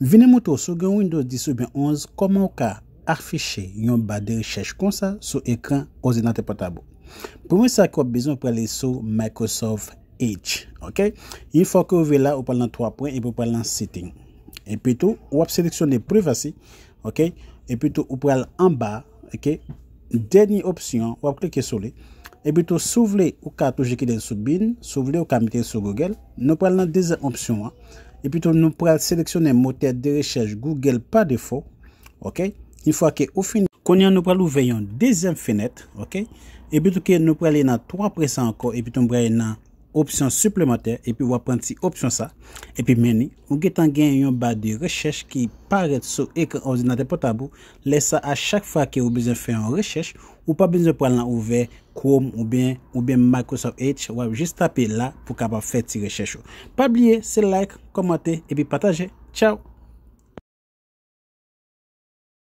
Venez motos sou Windows 10 ou bien 11, comment ou ka afiche yon ba de sur kon sa sou ekran Pour moi ça mwen sa kwa bezon aller sou Microsoft Edge, ok? Yon que vous ou là, vous e e ou palan 3 points vous pou palan setting. Et puis, vous ou ap seleksyonne privacy, ok? E pi tou, ou pral an ba, ok? dernière opsyon, ou ap klike sou li. E pi tou, sou vle ou ka toujiki den sou bin, sou ou Google. Nous pral nan dezen opsyon hein? epi tou nou pral seleksyonen motel de rechèj Google pa defo, ok? Y fwa ke ou fin, konyen nou pral ouveyon dezem fenet, ok? Epi tou ke nou pral ena 3 presa anko, epi tou mbra ena option supplémentaire et puis vous prendre option ça et puis maintenant vous avez un bas de recherche qui paraît sur écran ordinateur portable laisse à chaque fois que vous besoin faire une recherche ou pas besoin de prendre ouvert Chrome ou bien ou bien Microsoft Edge ou juste taper là pour capable faire cette recherche pas oublier c'est like commenter et puis partager ciao